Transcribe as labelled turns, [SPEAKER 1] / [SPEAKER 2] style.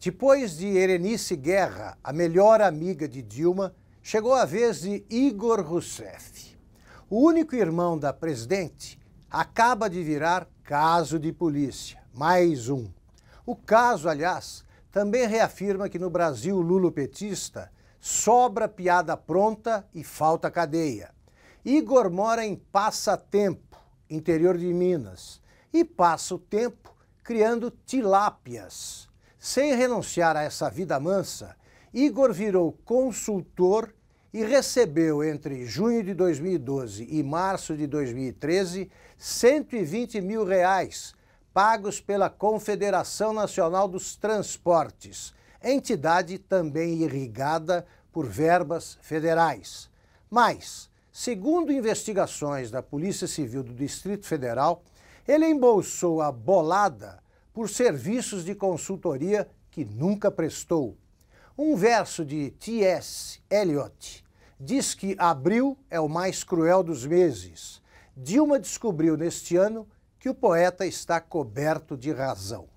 [SPEAKER 1] Depois de Erenice Guerra, a melhor amiga de Dilma, chegou a vez de Igor Rousseff. O único irmão da presidente acaba de virar caso de polícia. Mais um. O caso, aliás, também reafirma que no Brasil lulopetista sobra piada pronta e falta cadeia. Igor mora em Passatempo, interior de Minas, e passa o tempo criando tilápias. Sem renunciar a essa vida mansa, Igor virou consultor e recebeu entre junho de 2012 e março de 2013 120 mil reais pagos pela Confederação Nacional dos Transportes, entidade também irrigada por verbas federais. Mas, segundo investigações da Polícia Civil do Distrito Federal, ele embolsou a bolada por serviços de consultoria que nunca prestou. Um verso de T.S. Eliot diz que abril é o mais cruel dos meses. Dilma descobriu neste ano que o poeta está coberto de razão.